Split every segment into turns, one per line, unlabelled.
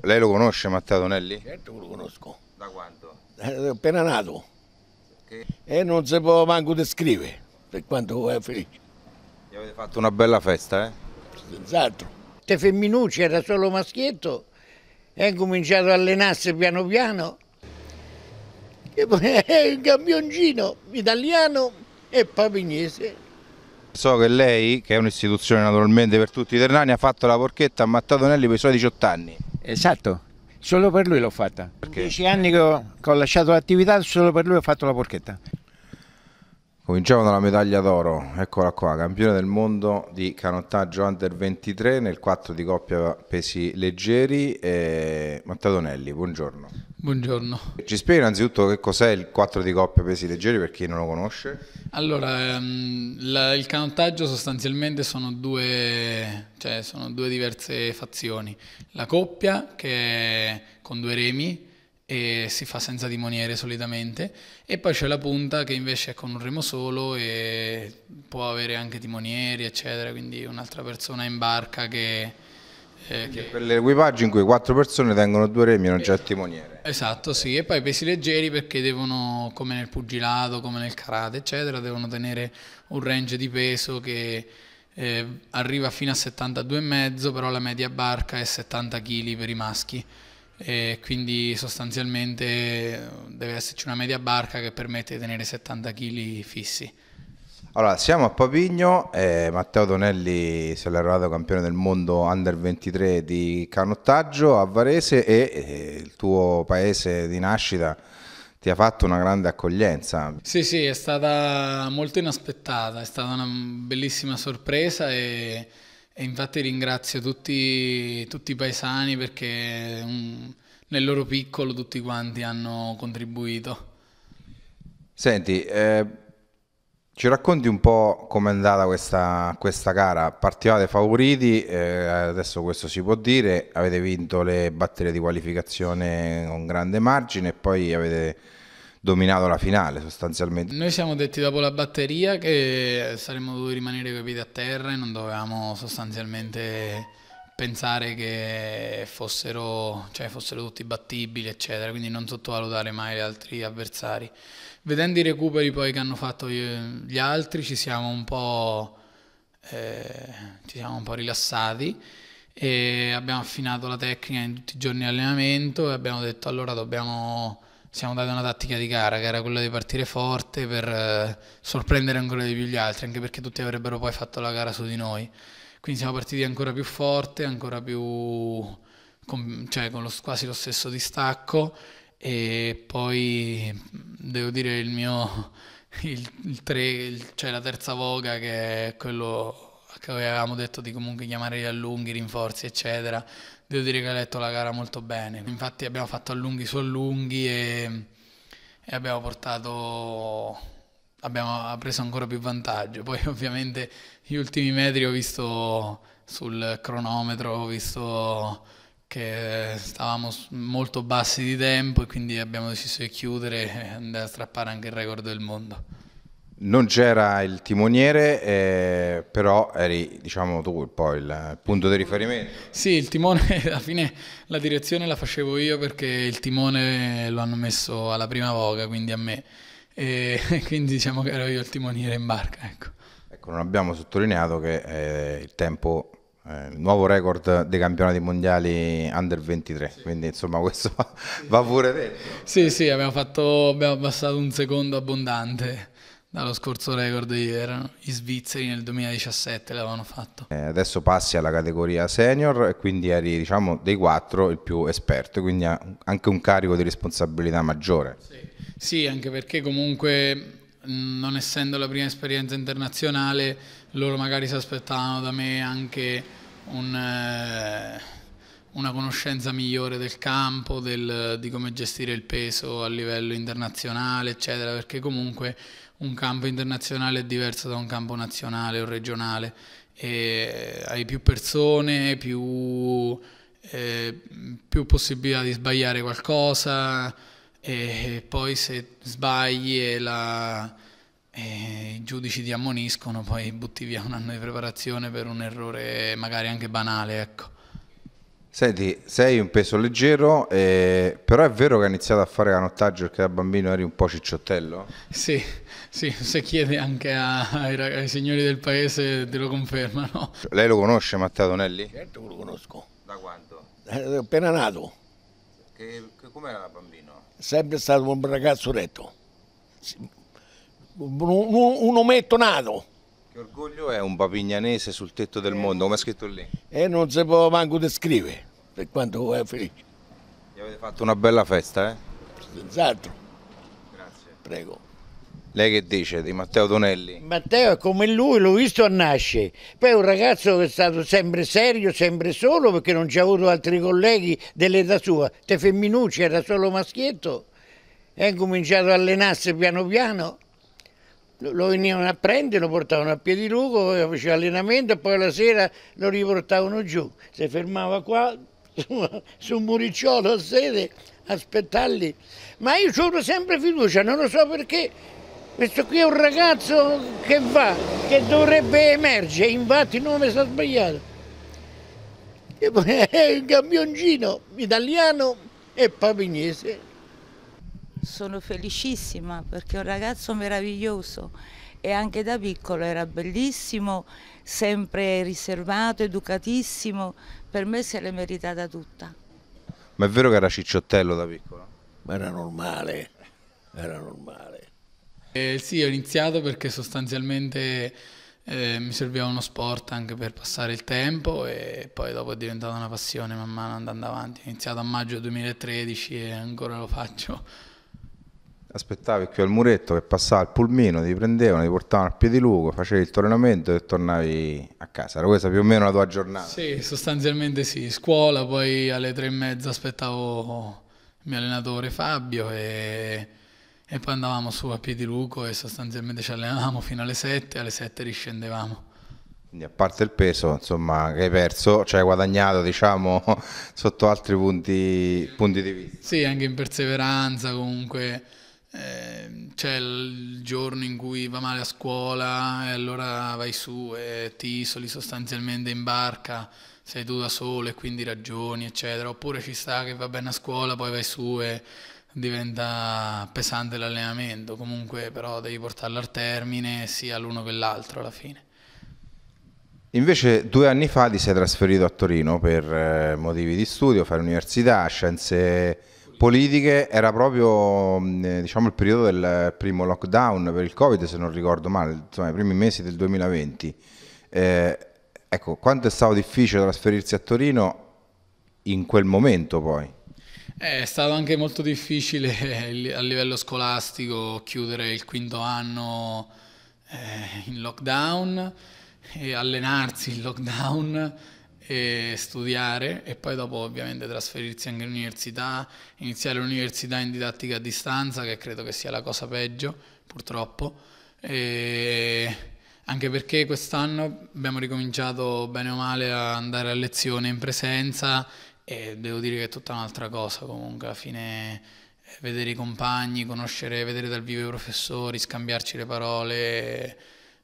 Certo. Lei lo conosce Matteo Tonelli? Certo che lo conosco. Da quanto?
Eh, appena nato. Che? E eh, non si può manco descrivere, per quanto è eh, felice. Gli avete fatto una bella festa, eh? Senz'altro. Te femminucci era solo maschietto è cominciato a allenarsi piano piano. E poi è un eh, campioncino italiano e papignese.
So che lei, che è un'istituzione naturalmente per tutti i ternani, ha fatto la porchetta a Mattonelli per i suoi 18 anni. Esatto, solo per lui l'ho fatta.
Perché? Dieci anni che ho, che ho lasciato l'attività, solo per lui ho fatto la porchetta.
Cominciamo dalla medaglia d'oro, eccola qua, campione del mondo di canottaggio under 23 nel 4 di coppia pesi leggeri, eh, Mattadonelli, buongiorno.
Buongiorno.
Ci spieghi innanzitutto che cos'è il 4 di coppia pesi leggeri per chi non lo conosce?
Allora, ehm, la, il canottaggio sostanzialmente sono due, cioè sono due diverse fazioni, la coppia che è con due remi, e si fa senza timoniere solitamente e poi c'è la punta che invece è con un remo solo e può avere anche timonieri eccetera quindi un'altra persona in barca che, eh, che... quell'equipaggio
in cui quattro persone tengono due remi e non c'è timoniere
esatto sì e poi pesi leggeri perché devono come nel pugilato come nel karate eccetera devono tenere un range di peso che eh, arriva fino a 72,5 però la media barca è 70 kg per i maschi e quindi sostanzialmente deve esserci una media barca che permette di tenere 70 kg fissi.
Allora, siamo a Papigno, eh, Matteo Tonelli si è laureato campione del mondo under 23 di canottaggio a Varese e eh, il tuo paese di nascita ti ha fatto una grande accoglienza.
Sì, sì, è stata molto inaspettata, è stata una bellissima sorpresa e e infatti ringrazio tutti, tutti i paesani perché um, nel loro piccolo tutti quanti hanno contribuito.
Senti, eh, ci racconti un po' com'è andata questa, questa, gara? Partivate favoriti, eh, adesso questo si può dire, avete vinto le batterie di qualificazione con grande margine e poi avete dominato la finale sostanzialmente. Noi siamo detti dopo la
batteria che saremmo dovuti rimanere coi piedi a terra e non dovevamo sostanzialmente pensare che fossero, cioè, fossero tutti battibili, eccetera, quindi non sottovalutare mai gli altri avversari. Vedendo i recuperi poi che hanno fatto gli altri ci siamo un po', eh, ci siamo un po rilassati e abbiamo affinato la tecnica in tutti i giorni di allenamento e abbiamo detto allora dobbiamo siamo dati una tattica di gara che era quella di partire forte per eh, sorprendere ancora di più gli altri, anche perché tutti avrebbero poi fatto la gara su di noi. Quindi siamo partiti ancora più forte, ancora più con, cioè con lo, quasi lo stesso distacco e poi devo dire il mio il, il tre, il, cioè la terza voga che è quello che avevamo detto di comunque chiamare gli allunghi, rinforzi eccetera devo dire che ha letto la gara molto bene. Infatti abbiamo fatto allunghi su allunghi e, e abbiamo portato abbiamo preso ancora più vantaggio. Poi ovviamente gli ultimi metri ho visto sul cronometro, ho visto che stavamo molto bassi di tempo e quindi abbiamo deciso di chiudere e andare a strappare anche il record del mondo.
Non c'era il timoniere, eh, però eri diciamo, tu poi il, il punto di riferimento.
Sì, il timone, alla fine la direzione la facevo io perché il timone lo hanno messo alla prima voga, quindi a me. E, quindi diciamo che ero io il timoniere in barca. Ecco,
ecco non abbiamo sottolineato che eh, il tempo eh, il nuovo record dei campionati mondiali under 23, sì. quindi insomma questo va pure detto. Sì, sì, abbiamo, fatto, abbiamo passato un secondo abbondante dallo scorso
record di ieri. Gli svizzeri nel 2017 l'avevano fatto.
Eh, adesso passi alla categoria senior e quindi eri diciamo, dei quattro il più esperto, quindi ha anche un carico di responsabilità maggiore. Sì,
sì anche perché comunque non essendo la prima esperienza internazionale loro magari si aspettavano da me anche un, eh, una conoscenza migliore del campo, del, di come gestire il peso a livello internazionale, eccetera, perché comunque un campo internazionale è diverso da un campo nazionale o regionale e eh, hai più persone, più, eh, più possibilità di sbagliare qualcosa e poi se sbagli e la, e i giudici ti ammoniscono, poi butti via un anno di preparazione per un errore magari anche banale, ecco.
Senti, sei un peso leggero, eh, però è vero che hai iniziato a fare canottaggio perché da bambino eri un po' cicciottello?
Sì, sì se chiede anche a, ai, ai, signori del paese te lo confermano.
Lei lo conosce Matteo Tonelli? Certo che lo conosco. Da quando?
Eh, appena nato.
Che, che, com'era da bambino?
Sempre stato un ragazzo retto, un, un, un ometto nato.
Che orgoglio è un papignanese sul tetto del eh. mondo, come è scritto lì?
E eh, non si può manco descrivere per quanto vuoi felice. Gli avete fatto
una bella festa, eh? Senz'altro. Grazie. Prego. Lei che dice di Matteo Tonelli?
Matteo è come lui, l'ho visto a nascere. Poi è un ragazzo che è stato sempre serio, sempre solo, perché non c'ha avuto altri colleghi dell'età sua. Te femminucci era solo maschietto. E ha cominciato a allenarsi piano piano. Lo venivano a prendere, lo portavano a piedi luco, faceva allenamento e poi la sera lo riportavano giù. Si fermava qua, su, su Muricciolo a sede, aspettarli. Ma io ho sempre fiducia, non lo so perché. Questo qui è un ragazzo che va, che dovrebbe emergere, infatti il nome sta sbagliato. È il campioncino italiano e pavignese. Sono
felicissima perché è un ragazzo meraviglioso e anche da piccolo era bellissimo, sempre riservato, educatissimo,
per me se l'è meritata tutta. Ma è vero che era cicciottello da piccolo?
Ma era normale, era normale.
Eh, sì, ho iniziato perché
sostanzialmente eh, mi serviva uno sport anche per passare il tempo e poi dopo è diventata una passione man mano andando avanti. Ho iniziato a maggio 2013 e ancora lo faccio
aspettavi qui al muretto che passava il pulmino, ti prendevano, ti portavano al piediluco, facevi il tornamento e tornavi a casa. Era questa più o meno la tua giornata?
Sì, sostanzialmente sì. Scuola, poi alle tre e mezza aspettavo il mio allenatore Fabio e, e poi andavamo su a piediluco e sostanzialmente ci allenavamo fino alle sette, alle sette riscendevamo.
Quindi a parte il peso, insomma, che hai perso, cioè hai guadagnato, diciamo, sotto altri punti, punti di vista.
Sì, anche in perseveranza comunque Ehm, c'è il giorno in cui va male a scuola e allora vai su e ti isoli sostanzialmente in barca, sei tu da solo e quindi ragioni, eccetera. Oppure ci sta che va bene a scuola, poi vai su e diventa pesante l'allenamento, comunque però devi portarlo al termine sia l'uno che l'altro alla fine.
Invece due anni fa ti sei trasferito a Torino per eh, motivi di studio, fare università, scienze politiche era proprio mm, eh, diciamo, il periodo del primo lockdown per il Covid, se non ricordo male, insomma i primi mesi del 2020. Eh, ecco, quanto è stato difficile trasferirsi a Torino in quel momento poi?
Eh, è stato anche molto difficile a livello scolastico chiudere il quinto anno eh, in lockdown e allenarsi in lockdown e studiare e poi dopo ovviamente trasferirsi anche all'università, iniziare l'università in didattica a distanza che credo che sia la cosa peggio purtroppo, e anche perché quest'anno abbiamo ricominciato bene o male a andare a lezione in presenza e devo dire che è tutta un'altra cosa comunque alla fine eh, vedere i compagni, conoscere, vedere dal vivo i professori, scambiarci le parole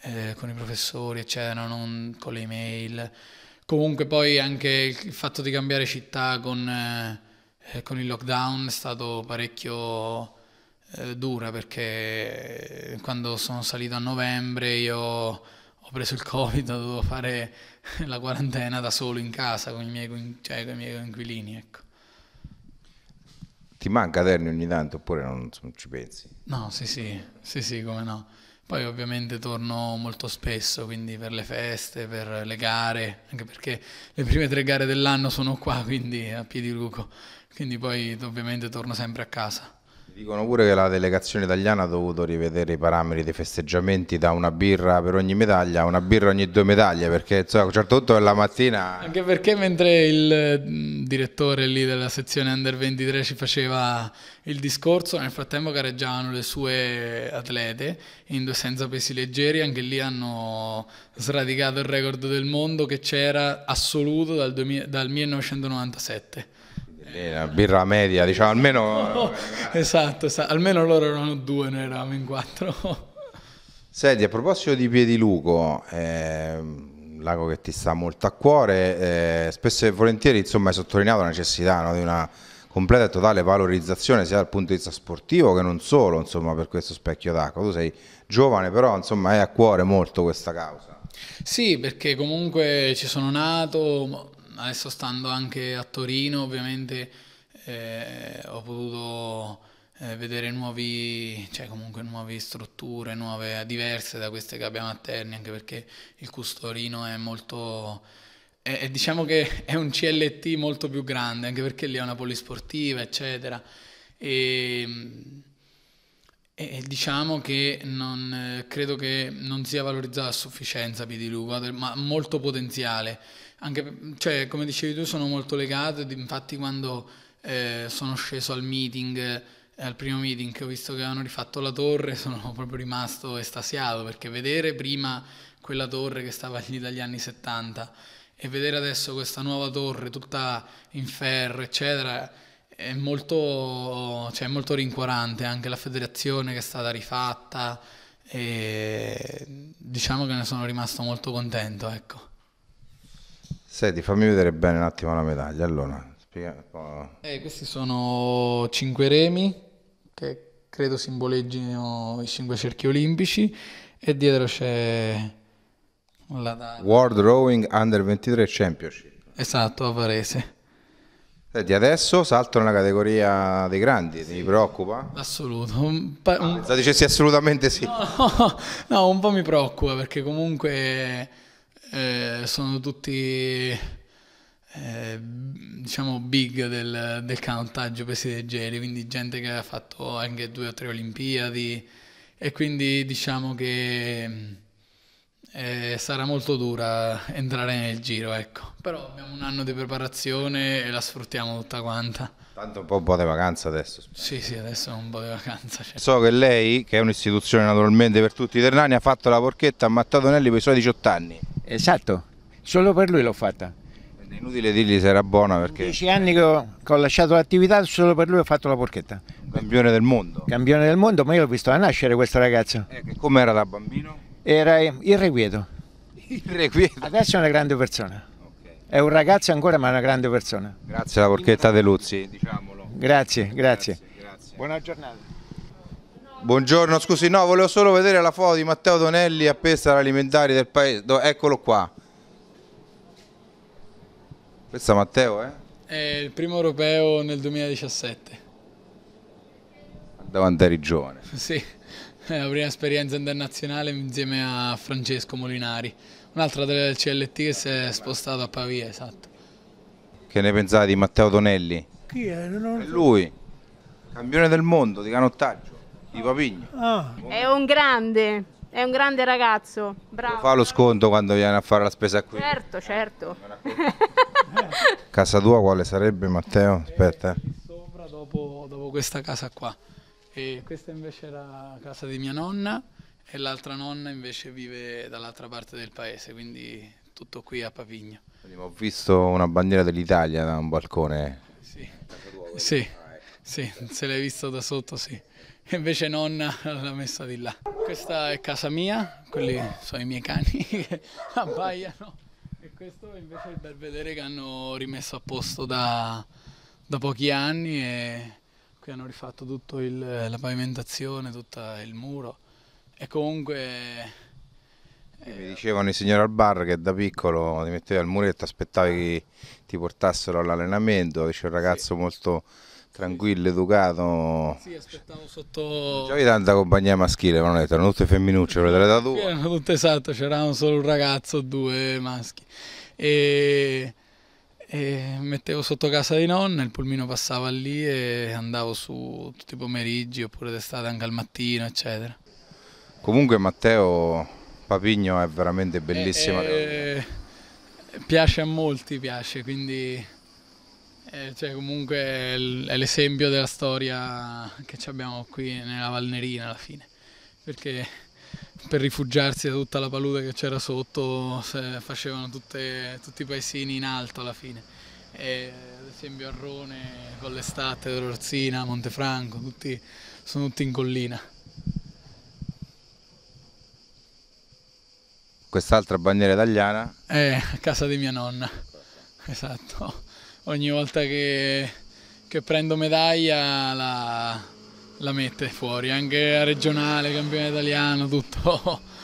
eh, con i professori eccetera, non con le email. Comunque poi anche il fatto di cambiare città con, eh, eh con il lockdown è stato parecchio eh, dura perché eh, quando sono salito a novembre io ho preso il covid, dovevo fare la quarantena da solo in casa con i miei, cioè, con i miei inquilini. Ecco.
Ti manca Terni ogni tanto oppure non, non, ci pensi?
No, sì sì, sì sì, come no. Poi ovviamente torno molto spesso, quindi per le feste, per le gare, anche perché le prime tre gare dell'anno sono qua, quindi a piedi Piediluco, quindi poi ovviamente torno sempre a casa.
Dicono pure che la delegazione italiana ha dovuto rivedere i parametri dei festeggiamenti da una birra per ogni medaglia a una birra ogni due medaglie, perché cioè, a un certo punto la mattina...
Anche perché mentre il mm, direttore lì della sezione Under 23 ci faceva il discorso, nel frattempo gareggiavano le sue atlete in due senza pesi leggeri, anche lì hanno sradicato il record del mondo che c'era assoluto dal, 2000, dal 1997
la birra media, diciamo, almeno...
esatto, esatto, almeno loro erano due, noi eravamo in quattro.
Senti, a proposito di Piediluco, eh, lago che ti sta molto a cuore, eh, spesso e volentieri insomma, hai sottolineato la necessità no, di una completa e totale valorizzazione sia dal punto di vista sportivo che non solo insomma, per questo specchio d'acqua. Tu sei giovane però insomma, hai a cuore molto questa causa.
Sì, perché comunque ci sono nato, adesso stando anche a Torino ovviamente eh, ho potuto eh, vedere nuovi, cioè comunque nuove strutture, nuove, diverse da queste che abbiamo a Terni, anche perché il Custorino è molto... È, è, diciamo che è un CLT molto più grande, anche perché lì è una polisportiva, eccetera. E, e diciamo che non, eh, credo che non sia valorizzata a sufficienza Pidiluca, ma molto potenziale anche, cioè, come dicevi tu, sono molto legato, infatti quando eh, sono sceso al meeting eh, al primo meeting che ho visto che avevano rifatto la torre sono proprio rimasto estasiato perché vedere prima quella torre che stava lì dagli anni 70 e vedere adesso questa nuova torre tutta in ferro eccetera è molto, cioè, molto rincuorante anche la federazione che è stata rifatta e diciamo che ne sono rimasto molto contento ecco.
Senti, fammi vedere bene un attimo la medaglia. Allora, spiega...
eh, questi sono cinque remi che credo simboleggino i cinque cerchi olimpici e dietro c'è la
World Rowing Under 23 Championship.
Esatto, a Varese.
Senti, adesso salto nella categoria dei grandi, sì. ti preoccupa?
Assoluto. Un pa- ah, un... Ah, dicessi assolutamente sì. no, no, un po' mi preoccupa perché comunque eh, sono tutti... Eh, diciamo big del, del canottaggio pesi leggeri, quindi gente che ha fatto anche due o tre Olimpiadi e quindi diciamo che eh, sarà molto dura entrare nel giro, ecco. Però abbiamo un anno di preparazione e la sfruttiamo tutta quanta.
Tanto un po', un po di vacanza adesso. Spero.
Sì, sì, adesso un po' di vacanza. Certo.
So che lei, che è un'istituzione naturalmente per tutti i ternani, ha fatto la porchetta a Mattonelli per i suoi 18 anni.
Esatto, solo per lui l'ho fatta.
È inutile dirgli se era buona perché...
Dieci anni che ho, che ho lasciato l'attività, solo per lui ho fatto la porchetta. Campione del mondo. Campione del mondo, ma io l'ho visto a nascere questo ragazzo. Eh, Come era da bambino? Era irrequieto. Irrequieto? Adesso è una grande persona. Okay. È un ragazzo ancora, ma è una grande persona.
Grazie alla porchetta De Luzzi, diciamolo. Grazie, grazie. grazie,
grazie. Buona giornata.
Buongiorno, scusi, no, volevo solo vedere la foto di Matteo Donelli a appesa Alimentari del paese. eccolo qua. Questo è Matteo, eh?
È il primo europeo nel 2017.
Davanti eri Rigione.
Sì, è la prima esperienza internazionale insieme a Francesco Molinari, un'altra del CLT che si è spostato a Pavia, esatto.
Che ne pensate di Matteo Donelli?
Chi è? Non... È lui,
campione del mondo di canottaggio. Di Papigno.
Ah. È un grande, è un grande ragazzo, bravo.
Fa lo sconto quando viene a fare la spesa qui.
Certo, certo. Eh,
casa tua quale sarebbe Matteo? Aspetta. Eh. Sopra
dopo, dopo questa casa qua. E questa invece era casa di mia nonna e l'altra nonna invece vive dall'altra parte del paese, quindi tutto qui a Papigno. Ho visto
una bandiera dell'Italia da un balcone. Sì. Sì.
Sì, se l'hai visto da sotto sì. Invece nonna l'ha messa di là. Questa è casa mia, quelli sono i miei cani che abbaiano. E questo invece è il belvedere che hanno rimesso a posto da, da pochi anni e qui hanno rifatto tutta la pavimentazione, tutto il muro. E comunque
mi eh, dicevano i signori al bar che da piccolo ti mettevi al muretto, aspettavi che ti portassero all'allenamento, c'è un ragazzo sì. molto tranquillo, educato. Sì, aspettavo sotto... C'avevi tanta compagnia maschile, ma non erano tutte femminucce, quelle della tua.
Erano tutte esatto, c'erano solo un ragazzo, due maschi. E... e, mettevo sotto casa di nonna, il pulmino passava lì e andavo su tutti i pomeriggi oppure d'estate anche al mattino, eccetera.
Comunque Matteo Papigno è veramente eh, bellissima.
Eh, e... piace a molti, piace, quindi eh, cioè, comunque è l'esempio della storia che abbiamo qui nella Valnerina alla fine, perché per rifugiarsi da tutta la palude che c'era sotto facevano tutte, tutti i paesini in alto alla fine. E, ad esempio Arrone con l'estate, Rorzina, Montefranco, tutti, sono tutti in collina.
Quest'altra bandiera italiana?
È eh, a casa di mia nonna, esatto ogni volta che, che prendo medaglia la, la mette fuori, anche a regionale, campione italiano, tutto.